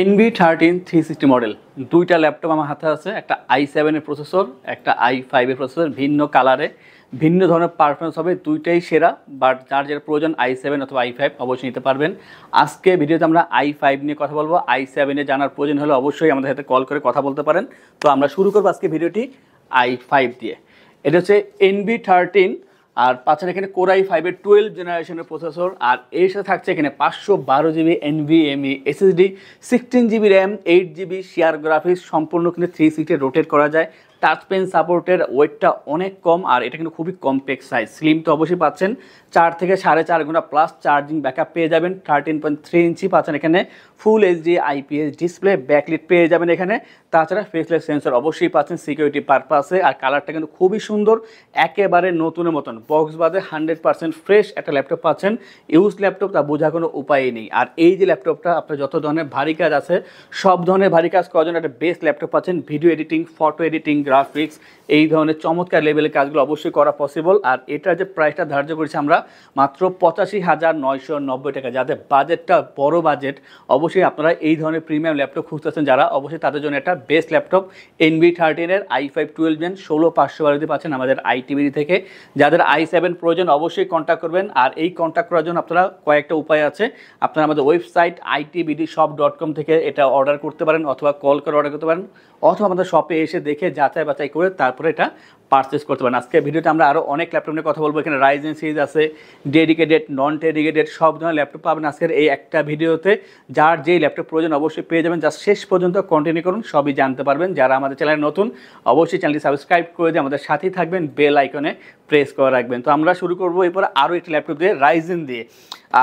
NB thirteen three sixty model দুইটা laptop আমার হাতে আছে একটা আই সেভেনের প্রসেসর একটা আই ফাইভের প্রসেসর ভিন্ন কালারে ভিন্ন ধরনের পারফরমেন্স হবে দুইটাই সেরা বাট যার যেটা প্রয়োজন আই সেভেন অথবা আই ফাইভ অবশ্যই নিতে পারবেন আজকে ভিডিওতে আমরা আই ফাইভ নিয়ে কথা বলবো আই সেভেনে জানার প্রয়োজন হলে অবশ্যই আমাদের সাথে কল করে কথা বলতে পারেন তো আমরা শুরু করবো আজকে ভিডিওটি আই ফাইভ দিয়ে এটা হচ্ছে এনবি থার্টিন আর পাচ্ছেন এখানে কোরাই ফাইভের টুয়েলভ জেনারেশনের প্রসেসর আর এর সাথে থাকছে এখানে পাঁচশো বারো GB NVMe SSD sixteen GB RAM eight GB share graphics সম্পূর্ণ কিন্তু থ্রি সিক্সটি রোটেট করা যায় টাচ পেন সাপোর্টের ওয়েটটা অনেক কম আর এটা কিন্তু খুবই কমপ্লেক্স সাইজ স্লিম তো অবশ্যই পাচ্ছেন চার থেকে সাড়ে চার ঘন্টা প্লাস চার্জিং ব্যাকআপ পেয়ে যাবেন থার্টিন পয়েন্ট থ্রি ইঞ্চি পাচ্ছেন এখানে full HD IPS display backlit পেয়ে যাবেন এখানে তাছাড়া ফেসলেস সেন্সর অবশ্যই পাচ্ছেন সিকিউরিটি পারপাসে আর কালারটা কিন্তু খুবই সুন্দর একেবারে নতুনের মতন বক্স বাদে হান্ড্রেড পার্সেন্ট ফ্রেশ একটা ল্যাপটপ পাচ্ছেন ইউজ ল্যাপটপ তা বোঝার কোনো উপায়ই নেই আর এই যে ল্যাপটপটা আপনার যত ধরনের ভারী কাজ আছে সব ধরনের ভারী কাজ করার জন্য একটা বেস্ট ল্যাপটপ পাচ্ছেন video editing photo editing graphics এই ধরনের চমৎকার লেভেলের কাজগুলো অবশ্যই করা পসিবল আর এটার যে প্রাইসটা ধার্য করেছি আমরা মাত্র পঁচাশি হাজার নয়শো নব্বই টাকা যাদের বাজেটটা বড় বাজেট অবশ্যই অবশ্যই আপনারা এই ধরনের প্রিমিয়াম ল্যাপটপ খুঁজতেছেন যারা অবশ্যই তাদের জন্য একটা বেস্ট ল্যাপটপ এনবি থার্টিনের আই ফাইভ টুয়েলভ জেন ষোলো পাঁচশো বারোতে পাচ্ছেন আমাদের আইটিভি থেকে যাদের আই সেভেন প্রয়োজন অবশ্যই কন্ট্যাক্ট করবেন আর এই কন্ট্যাক্ট করার জন্য আপনারা কয়েকটা উপায় আছে আপনারা আমাদের website ITBD shop dot com থেকে এটা অর্ডার করতে পারেন অথবা কল করে অর্ডার করতে পারেন অথবা আমাদের শপে এসে দেখে যাচাই বাছাই করে তারপরে এটা পারচেস করতে পারেন আজকে ভিডিওতে আমরা আরও অনেক ল্যাপটপ নিয়ে কথা বলবো এখানে রাইজেন সিরিজ আছে ডেডিকেটেড নন ডেডিকেটেড সব ধরনের ল্যাপটপ পাবেন আজকের এই একটা ভিডিওতে যার যেই ল্যাপটপ প্রয়োজন অবশ্যই পেয়ে যাবেন যা শেষ পর্যন্ত কন্টিনিউ করুন সবই জানতে পারবেন যারা আমাদের চ্যানেলে নতুন অবশ্যই চ্যানেলটি সাবস্ক্রাইব করে দিয়ে আমাদের সাথেই থাকবেন বেল আইকনে প্রেস করে রাখবেন তো আমরা শুরু করবো এরপরে আরও একটি ল্যাপটপ দিয়ে রাইজেন দিয়ে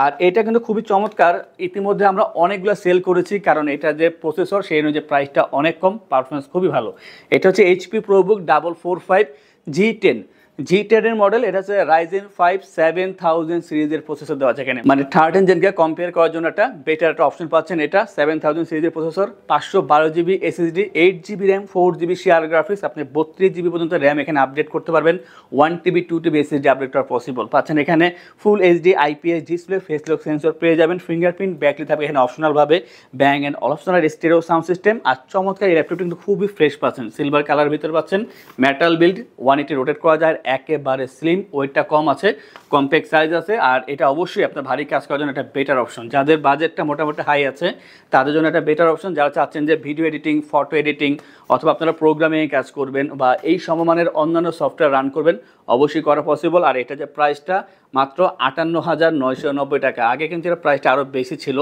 আর এটা কিন্তু খুবই চমৎকার ইতিমধ্যে আমরা অনেকগুলো সেল করেছি কারণ এটা যে প্রসেসর সেই অনুযায়ী প্রাইসটা অনেক কম পারফরমেন্স খুবই ভালো এটা হচ্ছে HP ProBook double four five G10 G টেনের মডেল এটা হচ্ছে রাইজেন ফাইভ সেভেন থাউজেন্ড সিরিজের প্রসেসর দেওয়া আছে এখানে মানে থার্টিন জেনকে কম্পেয়ার করার জন্য একটা বেটার একটা অপশন পাচ্ছেন এটা সেভেন থাউজেন্ড সিরিজের প্রসেসর পাঁচশো বারো GB SSD eight GB RAM four GB share graphics আপনি বত্রিশ জিবি পর্যন্ত র্যাম এখানে আপডেট করতে পারবেন one TB two TB SSD update করা পসিবল পাচ্ছেন এখানে full HD IPS display face lock sensor পেয়ে যাবেন ফিঙ্গারপ্রিন্ট ব্যাটারি থাকবে এখানে অপশনালভাবে Bang and Olufsen stereo sound system আর চমৎকার এই ল্যাপটপ কিন্তু খুবই ফ্রেশ পাচ্ছেন সিলভার কালার ভিতরে পাচ্ছেন metal build one eighty rotate করা যায় একেবারে স্লিম ওয়েটটা কম আছে কমপ্যাক্ট সাইজ আছে আর এটা অবশ্যই আপনার ভারী কাজ করার জন্য একটা বেটার অপশন যাদের বাজেটটা মোটামুটি হাই আছে তাদের জন্য একটা বেটার অপশন যারা চাচ্ছেন যে ভিডিও এডিটিং ফটো এডিটিং অথবা আপনারা প্রোগ্রামিংয়ে কাজ করবেন বা এই সমমানের অন্যান্য সফটওয়্যার রান করবেন অবশ্যই করা পসিবল আর এটা যে প্রাইসটা মাত্র আটান্ন হাজার নয়শো নব্বই টাকা আগে কিন্তু এটা প্রাইসটা আরও বেশি ছিল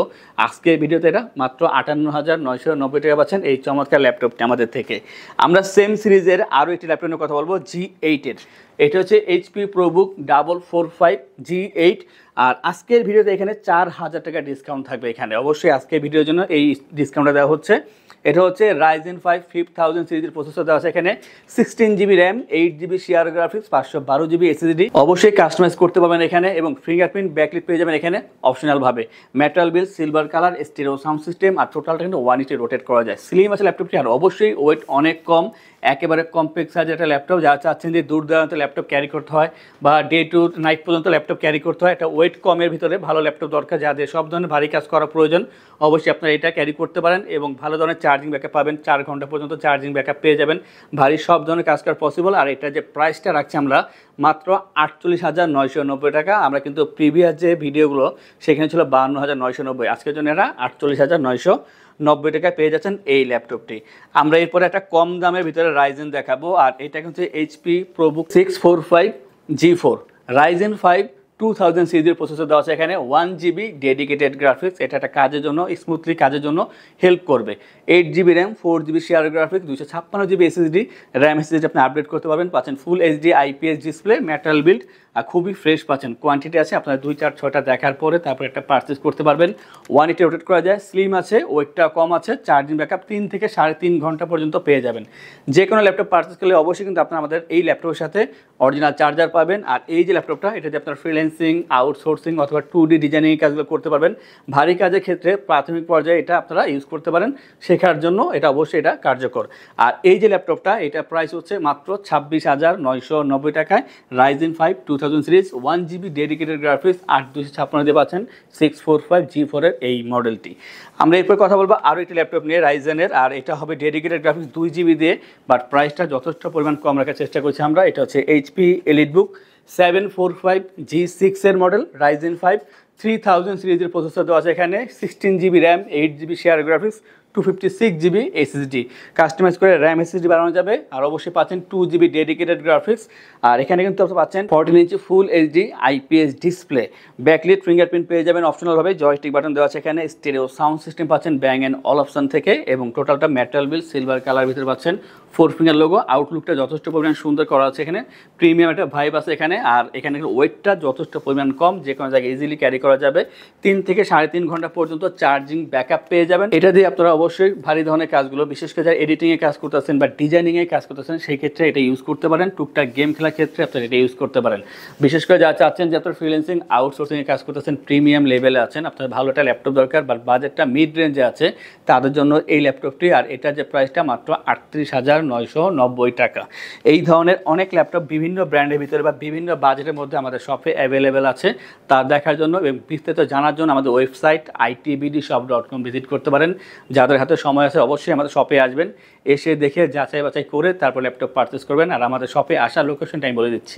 আজকে ভিডিওতে এটা মাত্র আটান্ন হাজার নয়শো নব্বই টাকা পাচ্ছেন এই চমৎকার ল্যাপটপটি আমাদের থেকে আমরা সেম সিরিজের আরও একটি ল্যাপটপ নিয়ে কথা বলবো জি এইটের এটা হচ্ছে HP ProBook double four five G eight আর আজকের ভিডিওতে এখানে চার হাজার টাকা ডিসকাউন্ট থাকবে এখানে অবশ্যই আজকের ভিডিওর জন্য এই ডিসকাউন্টটা দেওয়া হচ্ছে এটা হচ্ছে রাইজেন ফাইভ ফিফ থাউজেন্ড সিরিজের প্রসেসর দেওয়া আছে এখানে sixteen GB RAM eight GB share graphics পাঁচশো বারো জিবি এসএসডি অবশ্যই কাস্টমাইজ করতে পারবেন এখানে এবং ফিঙ্গারপ্রিন্ট ব্যাকলিট পেয়ে যাবেন এখানে অপশনালভাবে metal build silver colour stereo sound system আর টোটালটা কিন্তু ওয়ান ইটে রোটেট করা যায় স্লিম আছে ল্যাপটপটি আর অবশ্যই ওয়েট অনেক কম একেবারে কমপ্লেক্স আছে একটা ল্যাপটপ যা চাচ্ছেন যে দূর দূরান্ত ল্যাপটপ ক্যারি করতে হয় বা ডে টু নাইট পর্যন্ত ল্যাপটপ ক্যারি করতে হয় একটা ওয়েট কমের ভিতরে ভালো ল্যাপটপ দরকার যা দিয়ে সব ধরনের ভারী কাজ করা প্রয়োজন অবশ্যই আপনারা এটা ক্যারি করতে পারেন এবং ভালো ধরনের চার্জিং ব্যাকআপ পাবেন চার ঘন্টা পর্যন্ত চার্জিং ব্যাকআপ পেয়ে যাবেন ভারী সব ধরনের কাজ করা পসিবল আর এটা যে প্রাইসটা রাখছি আমরা মাত্র আটচল্লিশ হাজার নয়শো নব্বই টাকা আমরা কিন্তু প্রিভিয়াস যে ভিডিওগুলো সেখানে ছিল বাহান্ন হাজার নয়শো নব্বই আজকের জন্য এটা আটচল্লিশ হাজার নয়শো নব্বই টাকায় পেয়ে যাচ্ছেন এই ল্যাপটপটি আমরা এরপরে একটা কম দামের ভিতরে রাইজেন দেখাবো আর এটা কিন্তু HP ProBook six four five G four Ryzen five two thousand সিজির প্রসেসর দেওয়া আছে এখানে ওয়ান জিবি ডেডিকেটেড গ্রাফিক্স এটা একটা কাজের জন্য স্মুথলি কাজের জন্য হেল্প করবে eight GB RAM four GB share graphics দুশো ছাপ্পান্ন জিবি এসএসডি র্যাম এসএসডি আপনি আপডেট করতে পারবেন পাচ্ছেন full HD IPS display metal build আর খুবই ফ্রেশ পাচ্ছেন কোয়ান্টিটি আছে আপনার দুই চার ছয়টা দেখার পরে তারপরে একটা পারচেস করতে পারবেন ওয়ান এটি রোটেট করা যায় স্লিম আছে ওয়েটটা কম আছে চার্জিং ব্যাকআপ তিন থেকে সাড়ে তিন ঘন্টা পর্যন্ত পেয়ে যাবেন যে কোনো ল্যাপটপ পারচেস করলে অবশ্যই কিন্তু আপনার আমাদের এই ল্যাপটপের সাথে অরিজিনাল চার্জার পাবেন আর এই যে ল্যাপটপটা এটা যে আপনার ফ্রিল্যান্স ফ্রিল্যান্সিং আউটসোর্সিং অথবা টু ডি ডিজাইনিং কাজগুলো করতে পারবেন ভারী কাজের ক্ষেত্রে প্রাথমিক পর্যায়ে এটা আপনারা ইউজ করতে পারেন শেখার জন্য এটা অবশ্যই এটা কার্যকর আর এই যে ল্যাপটপটা এটা প্রাইস হচ্ছে মাত্র ছাব্বিশ হাজার নয়শো নব্বই টাকায় Ryzen five two thousand series one GB dedicated graphics আট দুশো ছাপ্পান্ন দিয়ে পাচ্ছেন সিক্স ফোর ফাইভ জি ফোরের এই মডেলটি আমরা এরপর কথা বলবো আরও একটি ল্যাপটপ নিয়ে রাইজেনের আর এটা হবে ডেডিকেটেড গ্রাফিক্স দুই জিবি দিয়ে বাট প্রাইসটা যথেষ্ট পরিমাণ কম রাখার চেষ্টা করছি আমরা এটা হচ্ছে HP EliteBook seven four five G সিক্সের model Ryzen five three thousand সিরিজের প্রসেসর দেওয়া আছে এখানে sixteen GB RAM eight GB share graphics two fifty six GB SSD customise করে র্যাম এসএসডি বাড়ানো যাবে আর অবশ্যই পাচ্ছেন টু জিবি ডেডিকেটেড গ্রাফিক্স আর এখানে কিন্তু আপনি পাচ্ছেন fourteen inch full HD IPS display backlit fingerprint পেয়ে যাবেন অপশনালভাবে জয়স্টিক বাটন দেওয়া আছে এখানে স্টেরিও সাউন্ড সিস্টেম পাচ্ছেন ব্যাং অ্যান্ড অল অপশন থেকে এবং টোটালটা ম্যাটেরিয়াল বিল সিলভার কালার ভিতরে পাচ্ছেন ফোর ফিঙ্গার লোগো আউটলুকটা যথেষ্ট পরিমাণ সুন্দর করা আছে এখানে প্রিমিয়াম একটা ভাইব আছে এখানে আর এখানে ওয়েটটা যথেষ্ট পরিমাণ কম যে কোনো জায়গায় ইজিলি ক্যারি করা যাবে তিন থেকে সাড়ে তিন ঘন্টা পর্যন্ত চার্জিং ব্যাকআপ পেয়ে যাবেন এটা দিয়ে আপনারা অবশ্যই ভারী ধরনের কাজগুলো বিশেষ করে যারা এডিটিংয়ে কাজ করতেছেন বা ডিজাইনিংয়ে কাজ করতেছেন সেই ক্ষেত্রে এটা ইউজ করতে পারেন টুকটাক গেম খেলার ক্ষেত্রে আপনারা এটা ইউজ করতে পারেন বিশেষ করে যারা চাচ্ছেন যে আপনার ফ্রিলেন্সিং আউটসোর্সিংয়ে কাজ করতেছেন প্রিমিয়াম লেভেলে আছেন আপনার ভালো একটা ল্যাপটপ দরকার বা বাজেটটা মিড রেঞ্জে আছে তাদের জন্য এই ল্যাপটপটি আর এটার যে প্রাইসটা মাত্র আটত্রিশ হাজার নয়শো নব্বই টাকা এই ধরনের অনেক ল্যাপটপ বিভিন্ন ব্র্যান্ডের ভিতরে বা বিভিন্ন বাজেটের মধ্যে আমাদের শপে অ্যাভেলেবেল আছে তা দেখার জন্য এবং বিস্তারিত জানার জন্য আমাদের website ITBD shop dot com visit করতে পারেন যাদের আপনাদের হাতে সময় আছে অবশ্যই আমাদের শপে আসবেন এসে দেখে যাচাই বাছাই করে তারপর ল্যাপটপ পারচেস করবেন আর আমাদের শপে আসার লোকেশনটা আমি বলে দিচ্ছি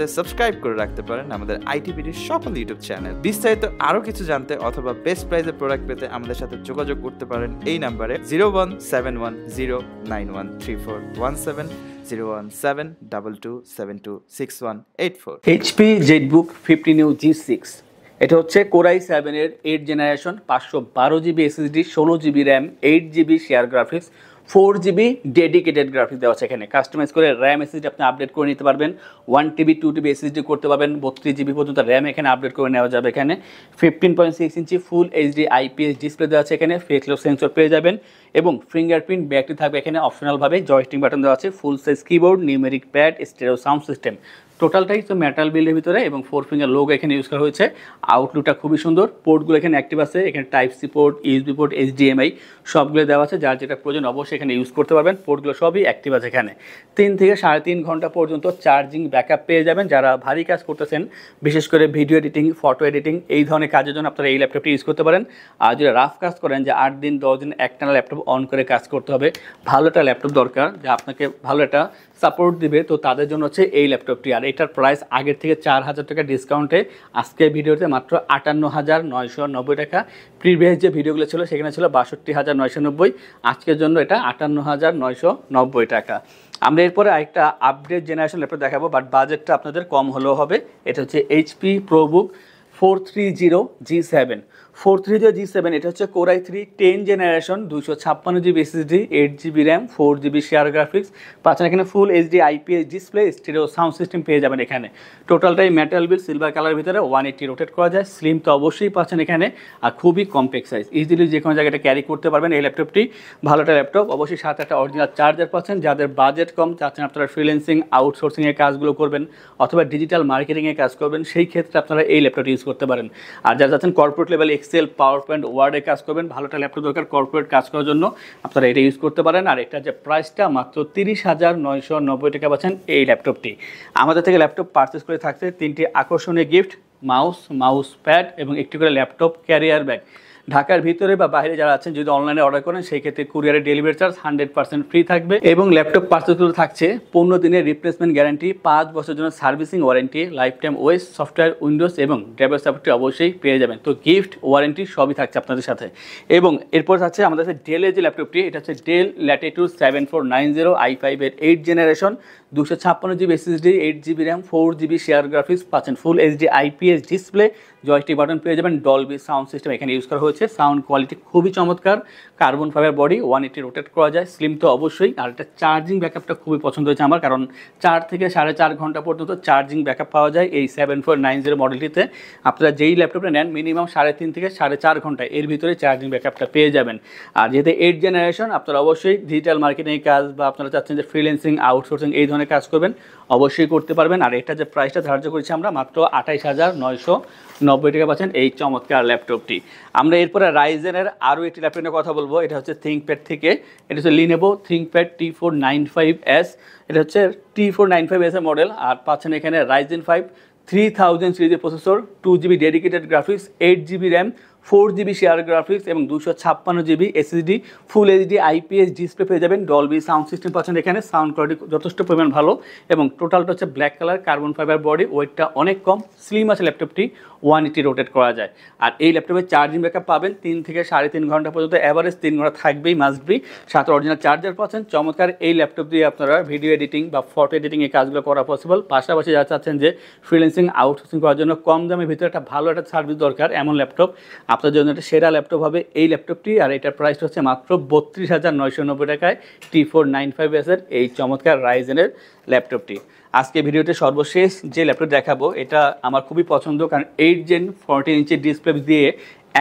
জানতে সাবস্ক্রাইব করে রাখতে পারেন আমাদের আইটিভিডির সকল ইউটিউব চ্যানেল বিস্তারিত আরও কিছু জানতে অথবা বেস্ট প্রাইজে প্রোডাক্ট পেতে আমাদের সাথে যোগাযোগ করতে পারেন এই নাম্বারে zero one seven one zero nine one three four one seven zero one seven double two seven two six one eight four HP ZBook fifty u G six এটা হচ্ছে কোরাই সেভেনের এইট জেনারেশন পাঁচশো বারো GB SSD ষোলো GB RAM eight GB share graphics four GB dedicated graphics দেওয়া আছে এখানে customise করে র্যাম এসএসডি আপনি আপডেট করে নিতে পারবেন one TB two TB SSD করতে পারবেন বত্রিশ জিবি পর্যন্ত র্যাম এখানে আপডেট করে নেওয়া যাবে এখানে fifteen point six inch full HD IPS display দেওয়া আছে এখানে ফেসলক সেন্সর পেয়ে যাবেন এবং ফিঙ্গারপ্রিন্ট ব্যাকটি থাকবে এখানে অপশনালভাবে জয়স্টিং বাটন দেওয়া আছে full size keyboard numeric pad stereo sound system টোটালটাই তো মেটাল বিলের ভিতরে এবং ফোর ফিঙ্গার লোক এখানে ইউজ করা হয়েছে আউটলুকটা খুবই সুন্দর পোর্টগুলো এখানে অ্যাক্টিভ আছে এখানে type C port USB port HDMI সবগুলো দেওয়া আছে যার যেটা প্রয়োজন অবশ্যই এখানে ইউজ করতে পারবেন পোর্টগুলো সবই অ্যাক্টিভ আছে এখানে তিন থেকে সাড়ে তিন ঘন্টা পর্যন্ত চার্জিং ব্যাকআপ পেয়ে যাবেন যারা ভারী কাজ করতেছেন বিশেষ করে ভিডিও এডিটিং ফটো এডিটিং এই ধরনের কাজের জন্য আপনারা এই ল্যাপটপটি ইউজ করতে পারেন আর যদি রাফ কাজ করেন যে আট দিন দশ দিন একটানা ল্যাপটপ অন করে কাজ করতে হবে ভালো একটা ল্যাপটপ দরকার যা আপনাকে ভালো একটা সাপোর্ট দিবে তো তাদের জন্য হচ্ছে এই ল্যাপটপটি আর এটার প্রাইস আগের থেকে চার হাজার টাকা ডিসকাউন্টে আজকের ভিডিওতে মাত্র আটান্ন হাজার নয়শো নব্বই টাকা প্রিভিয়াস যে ভিডিওগুলো ছিল সেখানে ছিল বাষট্টি হাজার নয়শো নব্বই আজকের জন্য এটা আটান্ন হাজার নয়শো নব্বই টাকা আমরা এরপরে আরেকটা আপডেট জেনারেশন ল্যাপটপ দেখাবো বাট বাজেটটা আপনাদের কম হলেও হবে এটা হচ্ছে HP ProBook four three zero G seven four three G seven এটা হচ্ছে কোরাই থ্রি টেন জেনারেশন দুশো ছাপ্পান্ন GB SSD eight GB RAM four GB share graphics পাচ্ছেন এখানে full HD IPS display stereo sound system পেয়ে যাবেন এখানে টোটালটাই মেটাল বিল সিলভার কালার ভিতরে ওয়ান এইটি রোটেট করা যায় স্লিম তো অবশ্যই পাচ্ছেন এখানে আর খুবই কমপ্যাক্ট সাইজ ইজিলি যে কোনো জায়গাটা ক্যারি করতে পারবেন এই ল্যাপটপটি ভালো একটা ল্যাপটপ অবশ্যই সাথে একটা অরিজিনাল চার্জার পাচ্ছেন যাদের বাজেট কম চাচ্ছেন আপনারা ফ্রিলেন্সিং আউটসোর্সিংয়ের কাজগুলো করবেন অথবা ডিজিটাল মার্কেটিংয়ের কাজ করবেন সেই ক্ষেত্রে আপনারা এই ল্যাপটপটি ইউজ করতে পারেন আর যারা চাচ্ছেন corporate level Excel PowerPoint ওয়ার্ডে কাজ করবেন ভালো একটা ল্যাপটপ দরকার কর্পোরেট কাজ করার জন্য আপনারা এটা ইউজ করতে পারেন আর এটা যে প্রাইসটা মাত্র তিরিশ হাজার নয়শো নব্বই টাকা পাচ্ছেন এই ল্যাপটপটি আমাদের থেকে ল্যাপটপ পারচেস করে থাকছে তিনটি আকর্ষণীয় গিফট মাউস মাউস প্যাড এবং একটি করে ল্যাপটপ ক্যারিয়ার ব্যাগ ঢাকার ভিতরে বা বাইরে যারা আছেন যদি অনলাইনে অর্ডার করেন সেই ক্ষেত্রে কুরিয়ারের delivery charge hundred percent free থাকবে এবং ল্যাপটপ পার্সেলগুলো থাকছে পনেরো দিনের রিপ্লেসমেন্ট গ্যারান্টি পাঁচ বছরের জন্য servicing warranty lifetime OS software Windows এবং ড্রাইভার সাপোর্টটি অবশ্যই পেয়ে যাবেন তো গিফট ওয়ারেন্টি সবই থাকছে আপনাদের সাথে এবং এরপর আছে আমাদের কাছে ডেলের যে ল্যাপটপটি এটা হচ্ছে Dell two seven four nine zero i ফাইভের এইট জেনারেশন দুশো ছাপ্পান্ন GB SSD eight GB RAM four GB share graphics পাচ্ছেন ফুল এইচডি আইপিএস ডিসপ্লে জয়টি বাটন পেয়ে যাবেন ডলবি সাউন্ড সিস্টেম এখানে ইউজ করা হয়েছে রয়েছে সাউন্ড কোয়ালিটি খুবই চমৎকার carbon fibre body one eighty rotate করা যায় স্লিম তো অবশ্যই আর এটা চার্জিং ব্যাকআপটা খুবই পছন্দ হয়েছে আমার কারণ চার থেকে সাড়ে চার ঘন্টা পর্যন্ত চার্জিং ব্যাকআপ পাওয়া যায় এই সেভেন ফোর নাইন জিরো মডেলটিতে আপনারা যেই ল্যাপটপটা নেন মিনিমাম সাড়ে তিন থেকে সাড়ে চার ঘন্টা এর ভিতরে চার্জিং ব্যাকআপটা পেয়ে যাবেন আর যেহেতু এইট জেনারেশন আপনারা অবশ্যই ডিজিটাল মার্কেটিং কাজ বা আপনারা চাচ্ছেন যে ফ্রিলেন্সিং আউটসোর্সিং এই ধরনের কাজ করবেন অবশ্যই করতে পারবেন আর এটা যে প্রাইসটা ধার্য করেছি আমরা মাত্র আঠাইশ হাজার নয়শো নব্বই টাকা পাচ্ছেন এই চমৎকার ল্যাপটপটি আমরা এরপরে রাইজেনের আরও একটি ল্যাপটপের কথা বলবো এটা হচ্ছে থিঙ্কপ্যাড থেকে এটা হচ্ছে Lenovo ThinkPad T four nine five S এটা হচ্ছে T four nine five S এর মডেল আর পাচ্ছেন এখানে রাইজেন ফাইভ থ্রি থাউজেন্ড সিরিজের processor two GB dedicated graphics eight GB RAM four GB share graphics এবং দুশো ছাপ্পান্ন GB SSD full HD IPS display পেয়ে যাবেন ডলবি সাউন্ড সিস্টেম পাচ্ছেন এখানে সাউন্ড কোয়ালিটি যথেষ্ট পরিমাণ ভালো এবং টোটালটা হচ্ছে black colour carbon fibre body ওয়েটটা অনেক কম স্লিম আছে ল্যাপটপটি ওয়ান এইটি রোটেট করা যায় আর এই ল্যাপটপের চার্জিং ব্যাকআপ পাবেন তিন থেকে সাড়ে তিন ঘন্টা পর্যন্ত অ্যাভারেজ তিন ঘন্টা থাকবেই মাস্ট বি সাথে অরিজিনাল চার্জার পাচ্ছেন চমৎকার এই ল্যাপটপ দিয়ে আপনারা ভিডিও এডিটিং বা ফটো এডিটিং এই কাজগুলো করা পসিবল পাশাপাশি যারা চাচ্ছেন যে ফ্রিল্যান্সিং আউটসোর্সিং করার জন্য কম দামের ভিতরে একটা ভালো একটা সার্ভিস দরকার এমন ল্যাপটপ আপনার জন্য একটা সেরা ল্যাপটপ হবে এই ল্যাপটপটি আর এটার প্রাইস হচ্ছে মাত্র বত্রিশ হাজার নয়শো নব্বই টাকায় টি ফোর নাইন ফাইভ এসের এই চমৎকার রাইজেনের ল্যাপটপটি আজকে ভিডিওতে সর্বশেষ যে ল্যাপটপ দেখাবো এটা আমার খুবই পছন্দ কারণ eight gen fourteen inch display দিয়ে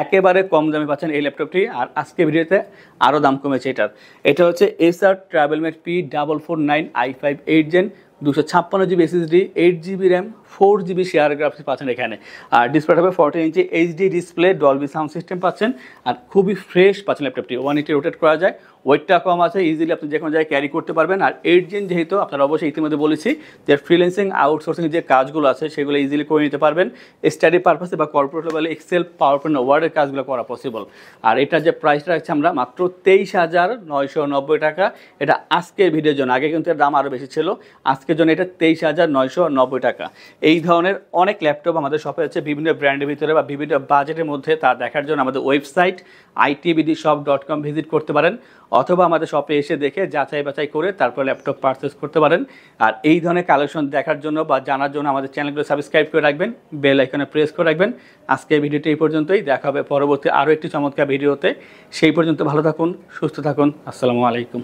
একেবারে কম দামে পাচ্ছেন এই ল্যাপটপটি আর আজকে ভিডিওতে আরও দাম কমেছে এটার এটা হচ্ছে Acer TravelMate P double four nine i five eight gen দুশো ছাপ্পান্ন GB SSD eight GB RAM four GB share graphics পাচ্ছেন এখানে আর ডিসপ্লে হবে forty inch HD display Dolby sound system পাচ্ছেন আর খুবই ফ্রেশ পাচ্ছেন ল্যাপটপটি ওয়ান এইটি রোটেট করা যায় ওয়েটটা কম আছে ইজিলি আপনি যে কোনো জায়গায় ক্যারি করতে পারবেন আর এইট জেন যেহেতু আপনারা অবশ্যই ইতিমধ্যে বলেছি যে ফ্রিলেন্সিং আউটসোর্সিং যে কাজগুলো আছে সেগুলো ইজিলি করে নিতে পারবেন স্টাডি পারপাসে বা কর্পোরেট লেভেলে এক্সেল পাওয়ার পয়েন্ট ওয়ার্ডের কাজগুলো করা পসিবল আর এটা যে প্রাইসটা রাখছি আমরা মাত্র তেইশ হাজার নয়শো নব্বই টাকা এটা আজকের ভিডিওর জন্য আগে কিন্তু এর দাম আরও বেশি ছিল আজকের জন্য এটা তেইশ হাজার নয়শো নব্বই টাকা এই ধরনের অনেক ল্যাপটপ আমাদের শপে আছে বিভিন্ন ব্র্যান্ডের ভিতরে বা বিভিন্ন বাজেটের মধ্যে তা দেখার জন্য আমাদের website ITBD shop dot com visit করতে পারেন অথবা আমাদের শপে এসে দেখে যাচাই বাছাই করে তারপর ল্যাপটপ পারচেস করতে পারেন আর এই ধরনের কালেকশন দেখার জন্য বা জানার জন্য আমাদের চ্যানেলগুলো সাবস্ক্রাইব করে রাখবেন বেল আইকনে প্রেস করে রাখবেন আজকে এই ভিডিওটি এই পর্যন্তই দেখা হবে পরবর্তী আরও একটি চমৎকার ভিডিওতে সেই পর্যন্ত ভালো থাকুন সুস্থ থাকুন আসসালামু আলাইকুম